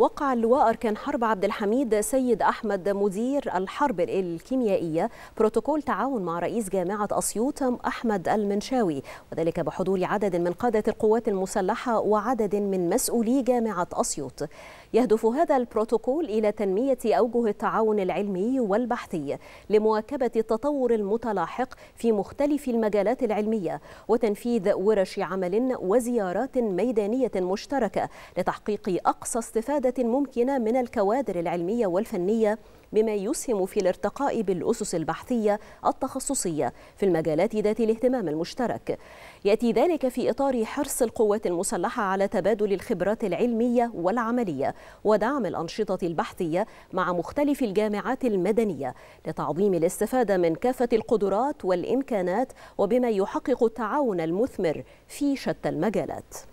وقع اللواء أركان حرب عبد الحميد سيد أحمد مدير الحرب الكيميائية بروتوكول تعاون مع رئيس جامعة أسيوط أحمد المنشاوي وذلك بحضور عدد من قادة القوات المسلحة وعدد من مسؤولي جامعة أسيوط يهدف هذا البروتوكول إلى تنمية أوجه التعاون العلمي والبحثي لمواكبة التطور المتلاحق في مختلف المجالات العلمية وتنفيذ ورش عمل وزيارات ميدانية مشتركة لتحقيق أقصى استفادة ممكنة من الكوادر العلمية والفنية بما يسهم في الارتقاء بالأسس البحثية التخصصية في المجالات ذات الاهتمام المشترك يأتي ذلك في إطار حرص القوات المسلحة على تبادل الخبرات العلمية والعملية ودعم الأنشطة البحثية مع مختلف الجامعات المدنية لتعظيم الاستفادة من كافة القدرات والإمكانات وبما يحقق التعاون المثمر في شتى المجالات